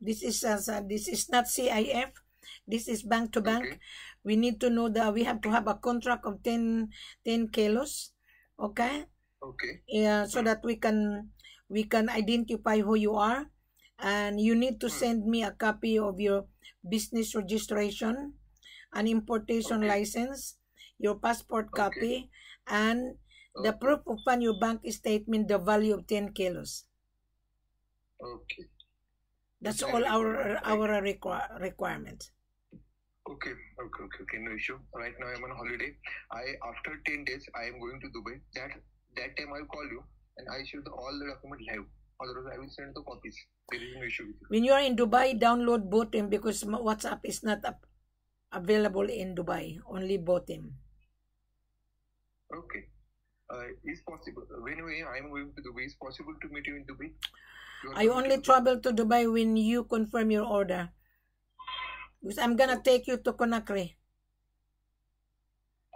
This is as uh, this is not CIF. This is bank to bank. Okay. We need to know that we have to have a contract of 10, 10 kilos. Okay. Okay. Yeah, so mm. that we can we can identify who you are, and you need to mm. send me a copy of your business registration, an importation okay. license, your passport copy, okay. and the proof of fund your bank statement, the value of ten kilos. Okay. That's all our our requ- requirements. Okay, okay, okay, okay. No issue. Right now I'm on holiday. I after ten days I am going to Dubai. That that time I'll call you and I should all the document live. Otherwise I will send the copies. There is no issue. When you are in Dubai, download Botim because WhatsApp is not up, available in Dubai. Only Botim. Okay. Uh, is possible. When I am going to Dubai, is possible to meet you in Dubai? I only travel to Dubai when you confirm your order. Because I'm gonna oh. take you to Conakry.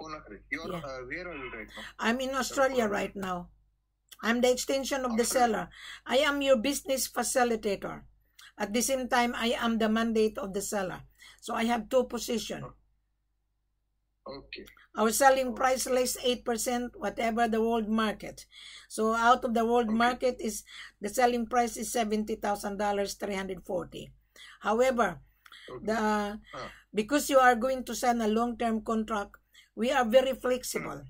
Conakry. You're yeah. uh, where are you right now? I'm in Australia right now. I'm the extension of Australia. the seller. I am your business facilitator. At the same time, I am the mandate of the seller. So I have two positions. Oh. Okay. Our selling price less 8% whatever the world market. So out of the world okay. market is the selling price is seventy thousand dollars However, okay. the ah. because you are going to sign a long-term contract, we are very flexible.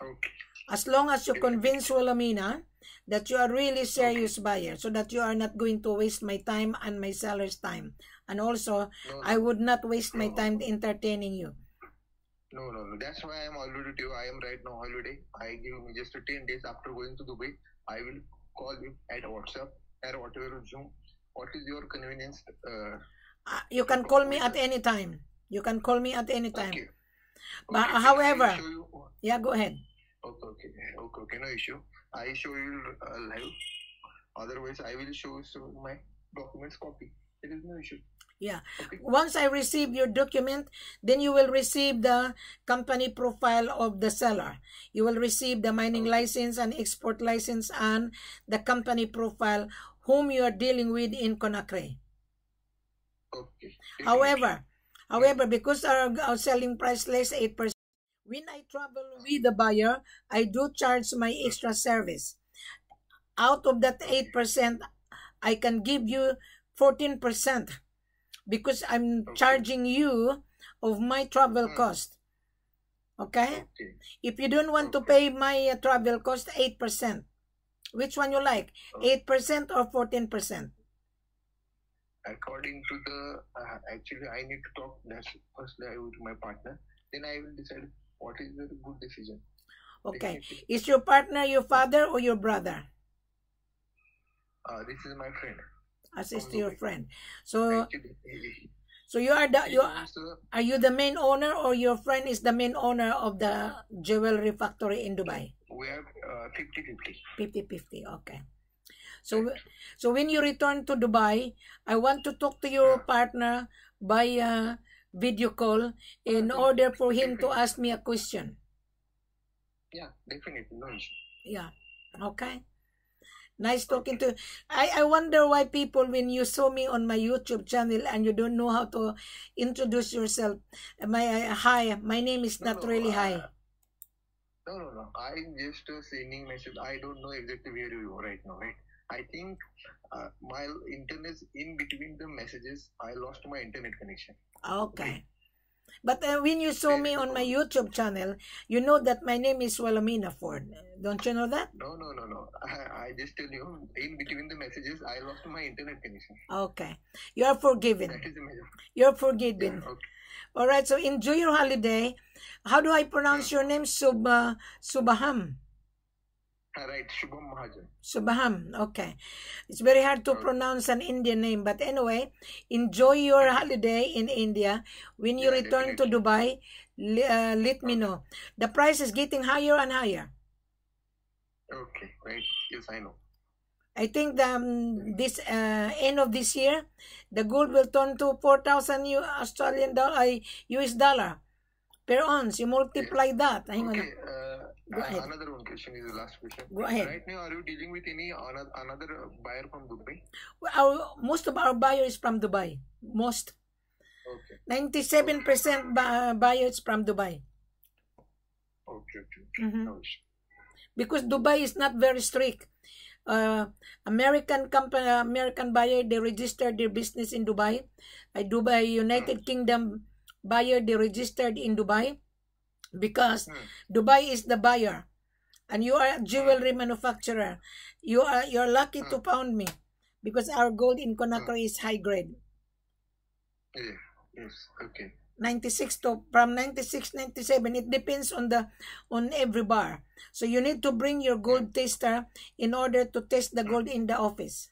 Hmm. Okay. As long as you convince Wilhelmina that you are really serious buyer so that you are not going to waste my time and my seller's time. And also, no. I would not waste no. my time entertaining you no, no, no. That's why I am already you. I am right now holiday. I give me just 10 days after going to Dubai. I will call you at WhatsApp or whatever Zoom. What is your convenience? Uh, uh, you can call me at any time. You can call me at any time. Okay. But okay. however, yeah, go ahead. Okay, okay, okay, okay, no issue. I show you uh, live. Otherwise, I will show you my documents copy. There is no issue. Yeah. Once I receive your document, then you will receive the company profile of the seller. You will receive the mining license and export license and the company profile whom you are dealing with in Conakry. Okay. However, however, because our, our selling price less 8%, when I travel with the buyer, I do charge my extra service. Out of that 8%, I can give you 14% because I'm okay. charging you of my travel mm. cost. Okay? okay? If you don't want okay. to pay my uh, travel cost, 8%. Which one you like? 8% or 14%? According to the, uh, actually I need to talk first with my partner. Then I will decide what is the good decision. Okay. Is your partner your father or your brother? Uh, this is my friend assist to your friend. So, so you are the you are, are you the main owner or your friend is the main owner of the jewelry factory in Dubai? We are 50-50. Uh, 50 okay. So, so when you return to Dubai, I want to talk to your partner by a video call in order for him to ask me a question. Yeah, definitely. No issue. Yeah. Okay. Nice talking to you. I, I wonder why people, when you saw me on my YouTube channel and you don't know how to introduce yourself. My uh, Hi, my name is no, not no, really uh, Hi. No, no, no. I'm just sending message. I don't know exactly where you are right now, right? I think uh, my internet in between the messages, I lost my internet connection. Okay. But uh, when you saw me on my YouTube channel, you know that my name is Wilhelmina Ford. Don't you know that? No, no, no, no. I, I just tell you, in between the messages, I lost my internet connection. Okay. You are forgiven. That is amazing. You are forgiven. Yeah, okay. All right, so enjoy your holiday. How do I pronounce mm. your name? Sub, uh, Subaham. Uh, right, Shubham Mahajan. Shubham, okay. It's very hard to pronounce an Indian name, but anyway, enjoy your holiday in India. When you yeah, return definitely. to Dubai, uh, let me know. The price is getting higher and higher. Okay, right. Yes, I know. I think the, um, this uh, end of this year, the gold will turn to 4,000 Australian dollar, US uh, dollar per ounce. You multiply yeah. that. Hang okay. on. Uh, Go ahead. Another one question is the last question. Go ahead. Right now, are you dealing with any another buyer from Dubai? Well, our, most of our buyer is from Dubai. Most. Okay. 97% buyers from Dubai. Okay, okay. Mm -hmm. because Dubai is not very strict. Uh, American company, American buyer, they registered their business in Dubai. A Dubai United mm. Kingdom buyer, they registered in Dubai. because mm. Dubai is the buyer and you are a hmm. jewelry manufacturer you are you're lucky mm. to pound hmm. me because our gold in Conakry mm. is high grade yeah. yes okay 96 to from 96 97 it depends on the on every bar so you need to bring your gold tester in order to test the gold hmm. in the office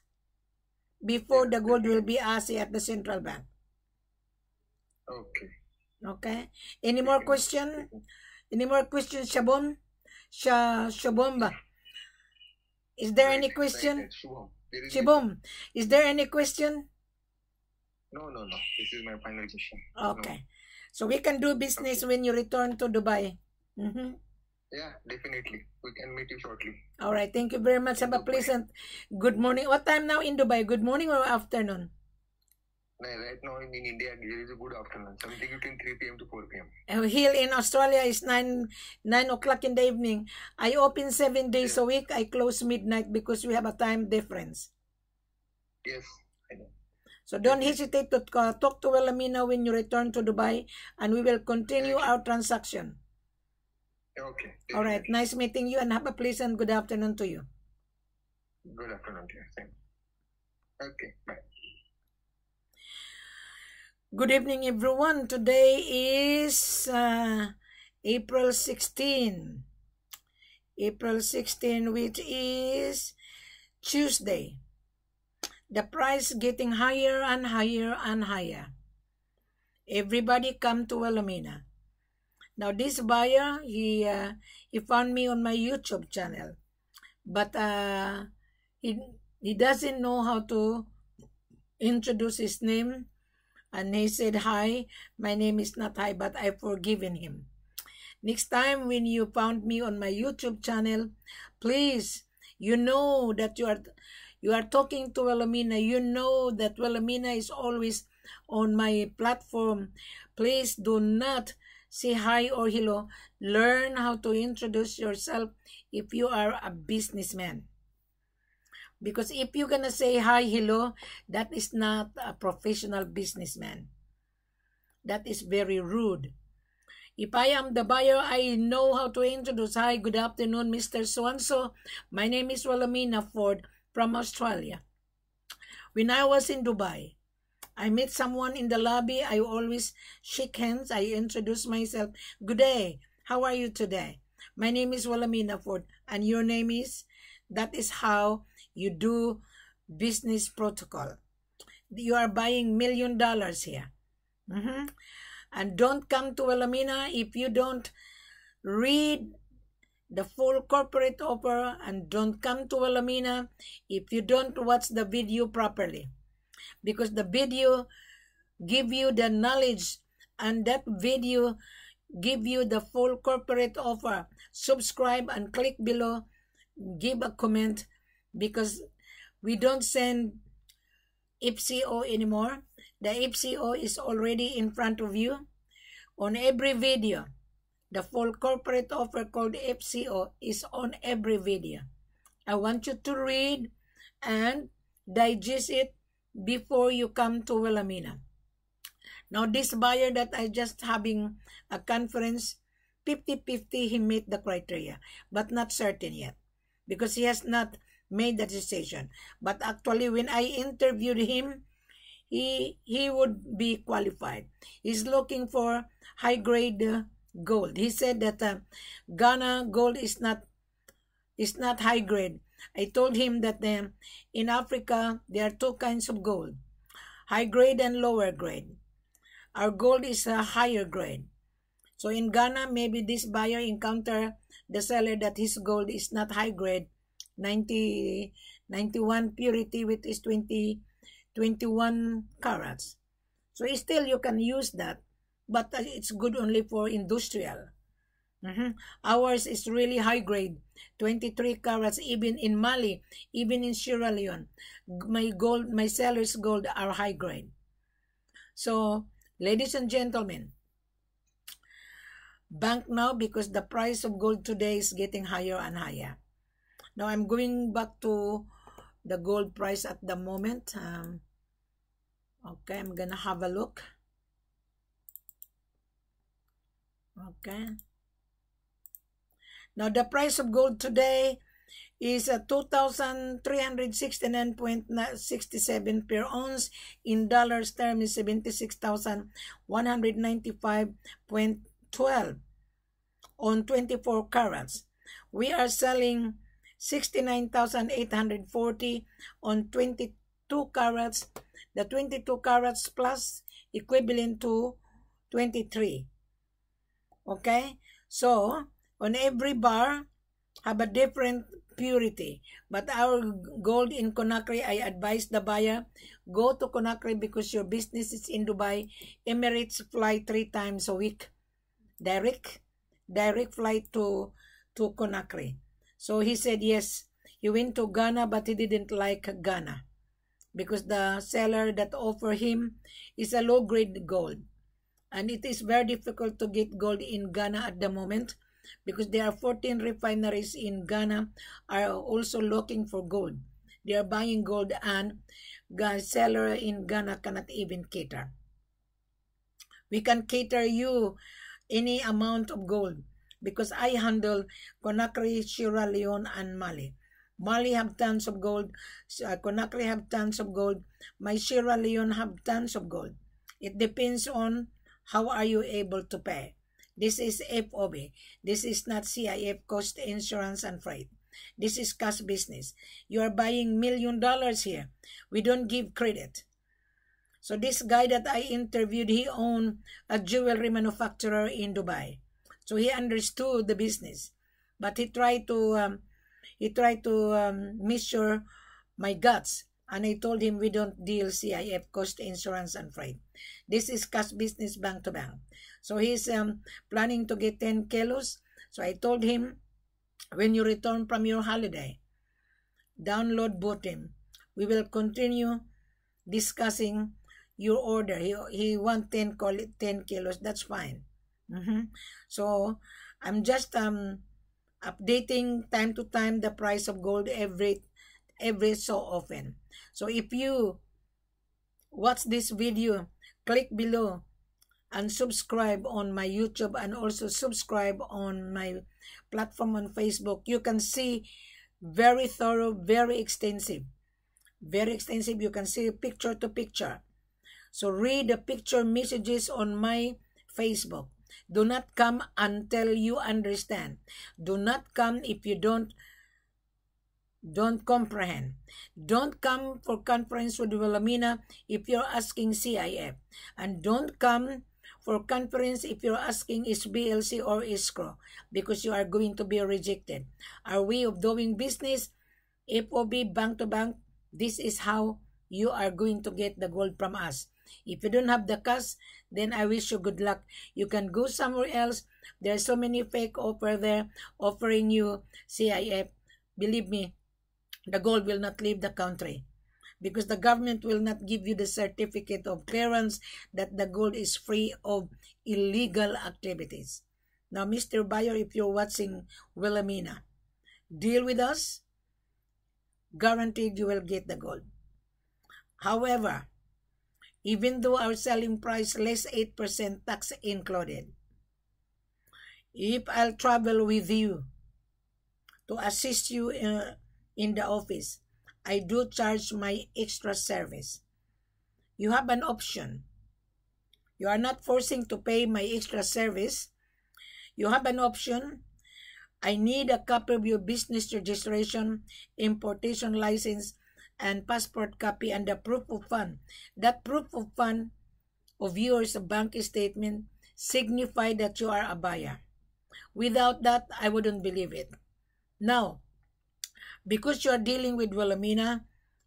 before yeah. the gold okay. will be assay e at the central bank okay Okay. Any more question? Any more questions, Shabon? Sha Shabomba. Is there any question? Shabom, is there any question? No, no, no. This is my final question. Okay. No. So we can do business okay. when you return to Dubai. Mm -hmm. Yeah, definitely. We can meet you shortly. All right. Thank you very much. Have a pleasant good morning. What time now in Dubai? Good morning or afternoon? right now in India, it is a good afternoon. Something between 3 p.m. to 4 p.m. Uh, here in Australia, it's 9, 9 o'clock in the evening. I open seven days a week. I close midnight because we have a time difference. Yes, I know. So don't yes. hesitate to uh, talk to Wilhelmina when you return to Dubai and we will continue our transaction. Okay. All right. Nice meeting you and have a pleasant good afternoon to you. Good afternoon to you. Thank you. Okay. Bye. Good evening, everyone. Today is uh, April 16. April 16, which is Tuesday. The price getting higher and higher and higher. Everybody come to Wilhelmina. Now, this buyer, he, uh, he found me on my YouTube channel. But uh, he, he doesn't know how to introduce his name And he said, Hi, my name is not Hi, but I've forgiven him. Next time when you found me on my YouTube channel, please, you know that you are you are talking to Wilhelmina. You know that Wilhelmina is always on my platform. Please do not say hi or hello. Learn how to introduce yourself if you are a businessman. Because if you're gonna say hi, hello, that is not a professional businessman. That is very rude. If I am the buyer, I know how to introduce. Hi, good afternoon, Mr. So-and-so. My name is Wilhelmina Ford from Australia. When I was in Dubai, I met someone in the lobby. I always shake hands. I introduce myself. Good day. How are you today? My name is Wilhelmina Ford, and your name is? That is how you do business protocol. You are buying million dollars here. Mm -hmm. And don't come to Wilhelmina if you don't read the full corporate offer and don't come to Wilhelmina if you don't watch the video properly. Because the video give you the knowledge and that video give you the full corporate offer. Subscribe and click below. Give a comment because we don't send IPCO anymore. The IPCO is already in front of you. On every video, the full corporate offer called IPCO is on every video. I want you to read and digest it before you come to Wilhelmina. Now, this buyer that I just having a conference, 50-50, he meet the criteria, but not certain yet because he has not made the decision. But actually, when I interviewed him, he he would be qualified. He's looking for high grade uh, gold. He said that uh, Ghana gold is not is not high grade. I told him that uh, in Africa there are two kinds of gold, high grade and lower grade. Our gold is a higher grade. So in Ghana, maybe this buyer encounter the seller that his gold is not high grade 90, 91 purity, which is 20, 21 carats. So still you can use that, but uh, it's good only for industrial. Mm -hmm. Ours is really high grade, 23 carats even in Mali, even in Sierra Leone. My gold, my seller's gold are high grade. So, ladies and gentlemen, bank now because the price of gold today is getting higher and higher. Now, I'm going back to the gold price at the moment. Um, okay, I'm gonna have a look. Okay. Now, the price of gold today is uh, 2,369.67 per ounce. In dollars term is 76,195.12 on 24 carats. We are selling 69,840 on 22 carats. The 22 carats plus equivalent to 23. Okay? So, on every bar, have a different purity. But our gold in Conakry, I advise the buyer, go to Conakry because your business is in Dubai. Emirates fly three times a week. Direct, direct flight to, to Conakry. So he said, yes, he went to Ghana, but he didn't like Ghana because the seller that offer him is a low-grade gold. And it is very difficult to get gold in Ghana at the moment because there are 14 refineries in Ghana are also looking for gold. They are buying gold and the seller in Ghana cannot even cater. We can cater you any amount of gold because I handle Conakry, Sierra Leone, and Mali. Mali have tons of gold. Uh, Conakry have tons of gold. My Sierra Leone have tons of gold. It depends on how are you able to pay. This is FOB. This is not CIF, cost insurance and freight. This is cash business. You are buying million dollars here. We don't give credit. So this guy that I interviewed, he owned a jewelry manufacturer in Dubai. So he understood the business. But he tried to um, he tried to um, measure my guts. And I told him we don't deal CIF, cost insurance and freight. This is cash business bank to bank. So he's um, planning to get 10 kilos. So I told him, when you return from your holiday, download Botim. We will continue discussing your order. He, he want 10, 10 kilos. That's fine. Mm -hmm. So I'm just um, updating time to time the price of gold every every so often. So if you watch this video, click below and subscribe on my YouTube and also subscribe on my platform on Facebook. You can see very thorough, very extensive. Very extensive. You can see picture to picture. So read the picture messages on my Facebook. Do not come until you understand. Do not come if you don't don't comprehend. Don't come for conference with Wilhelmina if you're asking CIF. And don't come for conference if you're asking is BLC or ISCRO because you are going to be rejected. Our way of doing business, FOB, bank to bank, this is how you are going to get the gold from us. If you don't have the cash, then I wish you good luck. You can go somewhere else. There are so many fake offer there offering you CIF. Believe me, the gold will not leave the country because the government will not give you the certificate of clearance that the gold is free of illegal activities. Now, Mr. Buyer, if you're watching Wilhelmina, deal with us. Guaranteed you will get the gold. However, even though our selling price less 8% tax included. If I'll travel with you to assist you in, uh, in the office, I do charge my extra service. You have an option. You are not forcing to pay my extra service. You have an option. I need a copy of your business registration, importation license, and passport copy and the proof of fund. That proof of fund of yours, a bank statement, signify that you are a buyer. Without that, I wouldn't believe it. Now, because you are dealing with Wilhelmina,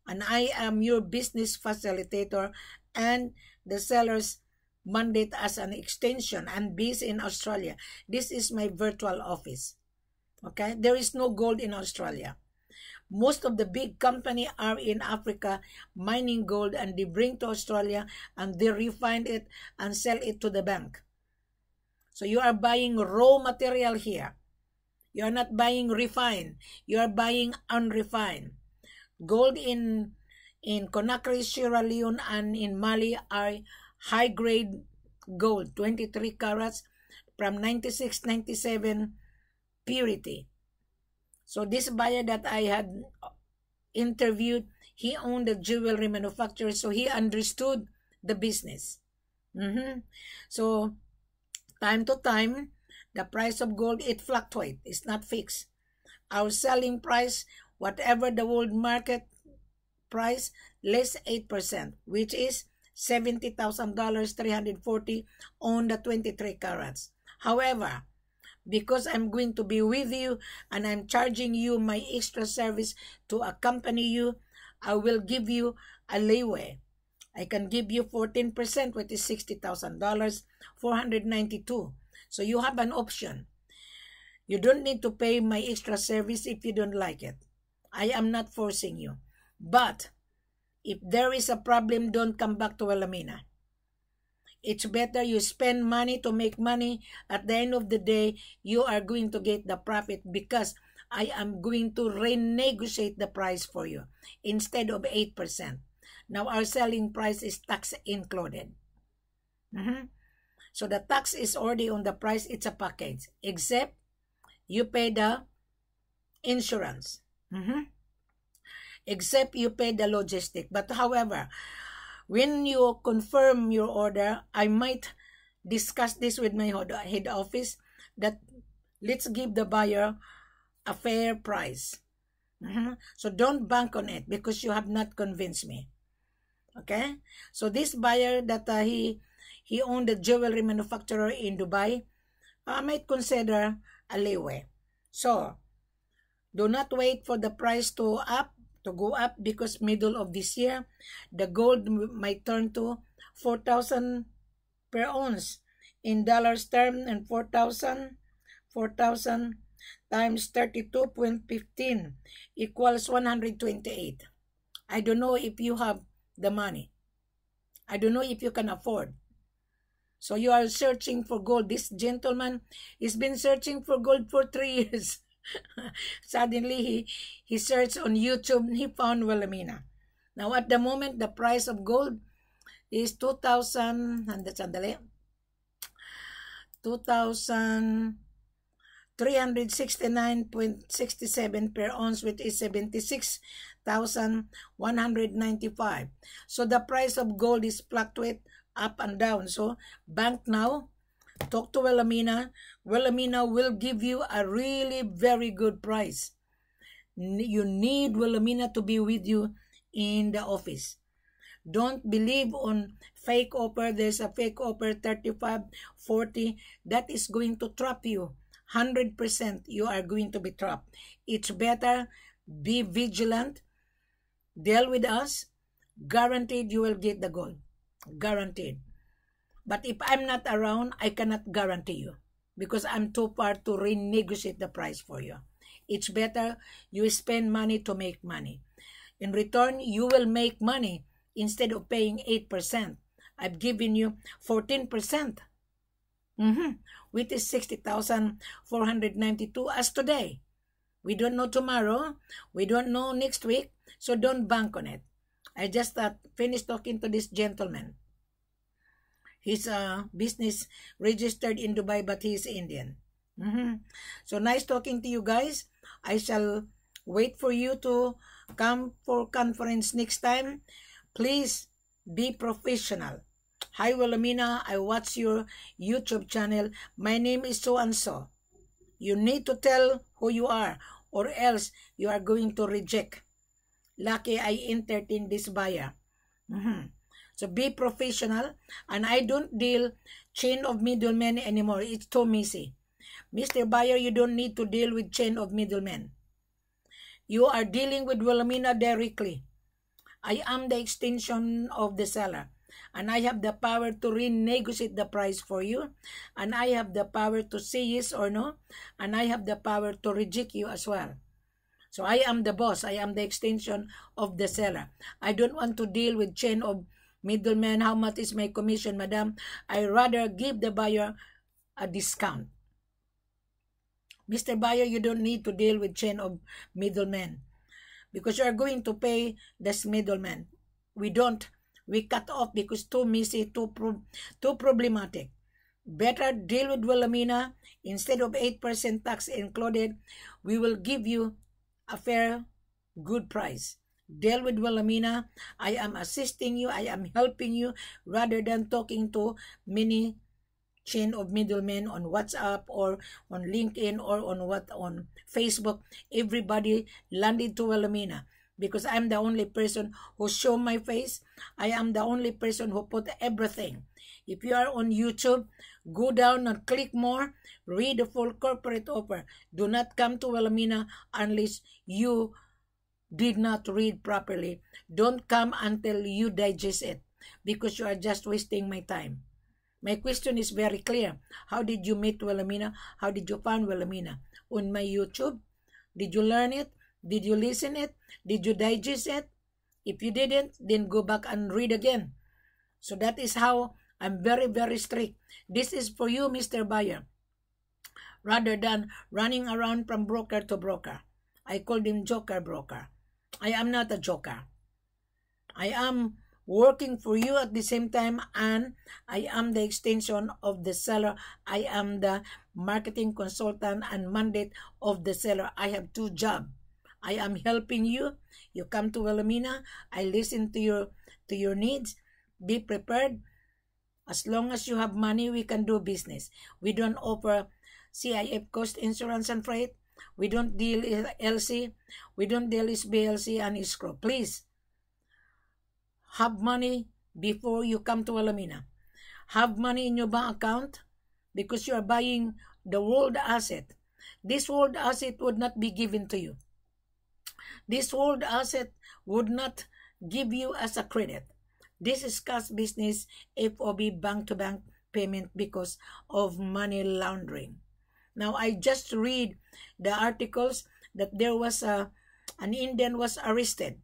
and I am your business facilitator and the seller's mandate as an extension. I'm based in Australia. This is my virtual office. Okay? There is no gold in Australia. Most of the big company are in Africa mining gold and they bring to Australia and they refine it and sell it to the bank. So you are buying raw material here. You are not buying refined. You are buying unrefined. Gold in in Conakry, Sierra Leone and in Mali are high grade gold, 23 carats from 96-97 purity. So this buyer that I had interviewed, he owned a jewelry manufacturer, so he understood the business. Mm-hmm. So time to time, the price of gold, it fluctuates. It's not fixed. Our selling price, whatever the world market price, less 8%, which is $70,000, 340 on the 23 carats. However, because I'm going to be with you and I'm charging you my extra service to accompany you, I will give you a leeway. I can give you 14%, which is $60,000, 492 So you have an option. You don't need to pay my extra service if you don't like it. I am not forcing you. But if there is a problem, don't come back to Alamina. it's better you spend money to make money. At the end of the day, you are going to get the profit because I am going to renegotiate the price for you instead of 8%. Now, our selling price is tax included. Mm -hmm. So, the tax is already on the price. It's a package, except you pay the insurance. Mm -hmm. Except you pay the logistic. But, however, When you confirm your order, I might discuss this with my head office that let's give the buyer a fair price. Mm -hmm. So don't bank on it because you have not convinced me. Okay? So this buyer that uh, he he owned a jewelry manufacturer in Dubai, I uh, might consider a leeway. So, do not wait for the price to up to go up because middle of this year, the gold might turn to 4,000 per ounce in dollars term and 4,000 4,000 times 32.15 equals 128. I don't know if you have the money. I don't know if you can afford. So you are searching for gold. This gentleman has been searching for gold for three years. Suddenly, he, he searched on YouTube and he found Wilhelmina. Now, at the moment, the price of gold is 2,000, the sandali, 2,369.67 per ounce, which is 76,195. So, the price of gold is fluctuate up and down. So, bank now, Talk to Wilhelmina. Wilhelmina will give you a really very good price. You need Wilhelmina to be with you in the office. Don't believe on fake offer. There's a fake offer 35, 40. That is going to trap you. 100% you are going to be trapped. It's better be vigilant. Deal with us. Guaranteed you will get the gold. Guaranteed. But if I'm not around, I cannot guarantee you because I'm too far to renegotiate the price for you. It's better you spend money to make money. In return, you will make money instead of paying 8%. I've given you 14%, mm-hmm, which is 60,492 as today. We don't know tomorrow. We don't know next week. So don't bank on it. I just uh, finished talking to this gentleman. his uh, business registered in Dubai but he's Indian. Mm -hmm. So nice talking to you guys. I shall wait for you to come for conference next time. Please be professional. Hi Wilhelmina, I watch your YouTube channel. My name is so and so. You need to tell who you are or else you are going to reject. Lucky I entertained this buyer. Mm -hmm. So be professional and I don't deal chain of middlemen anymore. It's too messy. Mr. Buyer, you don't need to deal with chain of middlemen. You are dealing with Wilhelmina directly. I am the extension of the seller and I have the power to renegotiate the price for you, and I have the power to say yes or no, and I have the power to reject you as well. So I am the boss. I am the extension of the seller. I don't want to deal with chain of Middleman, how much is my commission, madam? I rather give the buyer a discount. Mr. Buyer, you don't need to deal with chain of middlemen because you are going to pay this middleman. We don't. We cut off because too messy, too, pro too problematic. Better deal with Wilhelmina. Instead of 8% tax included, we will give you a fair, good price. Deal with Wilhelmina. I am assisting you. I am helping you rather than talking to many chain of middlemen on WhatsApp or on LinkedIn or on what on Facebook. Everybody landed to Wilhelmina because I'm the only person who show my face. I am the only person who put everything. If you are on YouTube, go down and click more, read the full corporate offer. Do not come to Wilhelmina unless you did not read properly, don't come until you digest it because you are just wasting my time. My question is very clear. How did you meet Wilhelmina? How did you find Wilhelmina? On my YouTube? Did you learn it? Did you listen it? Did you digest it? If you didn't, then go back and read again. So that is how I'm very, very strict. This is for you, Mr. Buyer. Rather than running around from broker to broker. I called him Joker Broker. I am not a joker. I am working for you at the same time and I am the extension of the seller. I am the marketing consultant and mandate of the seller. I have two jobs. I am helping you. You come to Wilhelmina. I listen to your to your needs. Be prepared. As long as you have money, we can do business. We don't offer CIF cost insurance and freight. We don't deal LC. We don't deal BLC and escrow. Please, have money before you come to Alamina. Have money in your bank account because you are buying the world asset. This world asset would not be given to you. This world asset would not give you as a credit. This is cash business FOB bank-to-bank -bank payment because of money laundering. Now, I just read the articles that there was a, an Indian was arrested.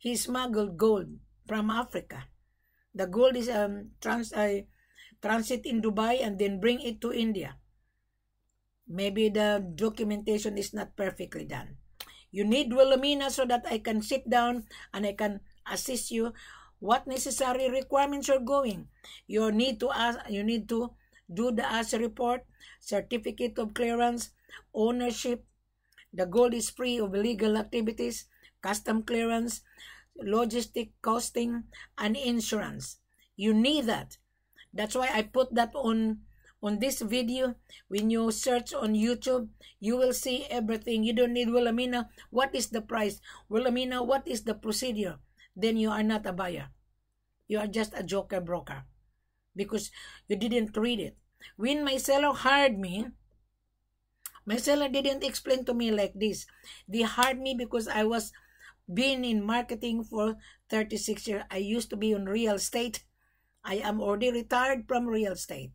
He smuggled gold from Africa. The gold is um, trans, uh, transit in Dubai and then bring it to India. Maybe the documentation is not perfectly done. You need Wilhelmina so that I can sit down and I can assist you what necessary requirements are going. You need to ask, uh, you need to do the ASA report, certificate of clearance, ownership. The gold is free of illegal activities, custom clearance, logistic costing, and insurance. You need that. That's why I put that on on this video. When you search on YouTube, you will see everything. You don't need Wilhelmina. What is the price? Wilhelmina, what is the procedure? Then you are not a buyer. You are just a joker broker because you didn't read it. When my seller hired me, my seller didn't explain to me like this. They hired me because I was been in marketing for 36 years. I used to be in real estate. I am already retired from real estate.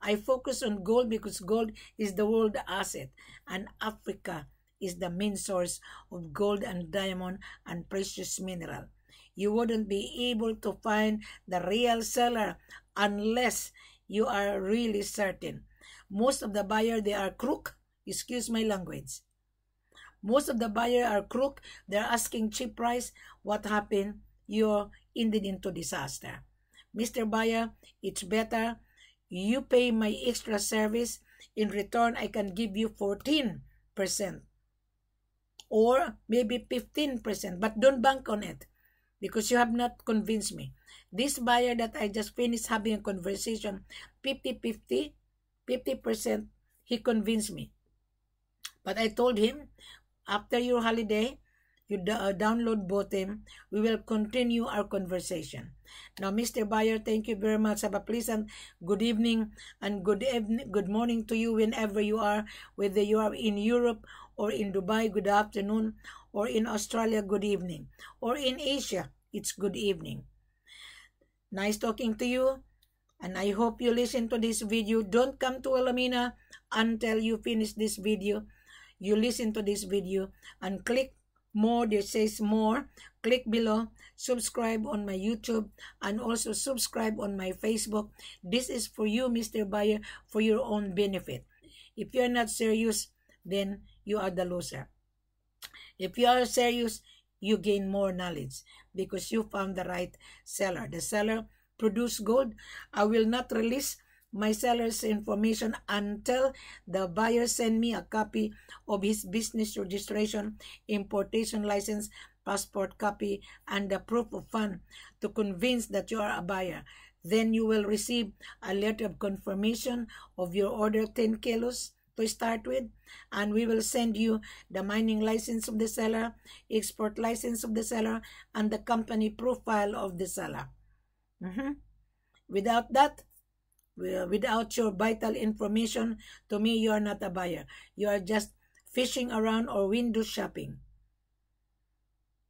I focus on gold because gold is the world asset and Africa is the main source of gold and diamond and precious mineral. You wouldn't be able to find the real seller unless you are really certain. Most of the buyer, they are crook. Excuse my language. Most of the buyer are crook. They're asking cheap price. What happened? You're ended into disaster. Mr. Buyer, it's better you pay my extra service. In return, I can give you 14% or maybe 15%, but don't bank on it because you have not convinced me. This buyer that I just finished having a conversation, 50-50, 50% he convinced me. But I told him, after your holiday, you uh, download both them. We will continue our conversation. Now, Mr. Buyer, thank you very much. Have a pleasant good evening and good evening, good morning to you whenever you are, whether you are in Europe or in Dubai. Good afternoon or in Australia, good evening, or in Asia, it's good evening. Nice talking to you, and I hope you listen to this video. Don't come to Alamina until you finish this video. You listen to this video and click more, there says more. Click below, subscribe on my YouTube, and also subscribe on my Facebook. This is for you, Mr. Buyer, for your own benefit. If you're not serious, then you are the loser. If you are serious, you gain more knowledge because you found the right seller. The seller produced gold. I will not release my seller's information until the buyer send me a copy of his business registration, importation license, passport copy, and the proof of fund to convince that you are a buyer. Then you will receive a letter of confirmation of your order 10 kilos to start with and we will send you the mining license of the seller export license of the seller and the company profile of the seller mm -hmm. without that without your vital information to me you are not a buyer you are just fishing around or window shopping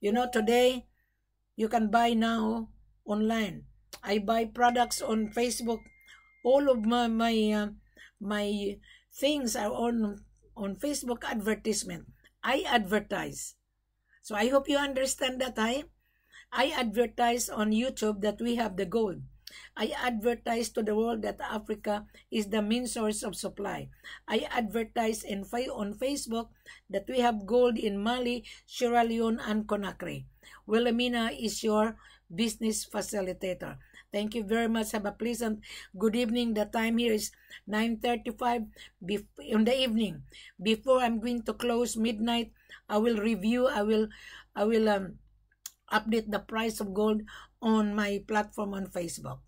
you know today you can buy now online i buy products on facebook all of my my uh, my things are on on Facebook advertisement. I advertise. So I hope you understand that I I advertise on YouTube that we have the gold. I advertise to the world that Africa is the main source of supply. I advertise in on Facebook that we have gold in Mali, Sierra Leone, and Conakry. Wilhelmina is your business facilitator. Thank you very much. Have a pleasant good evening. The time here is 9.35 in the evening. Before I'm going to close midnight, I will review, I will, I will um, update the price of gold on my platform on Facebook.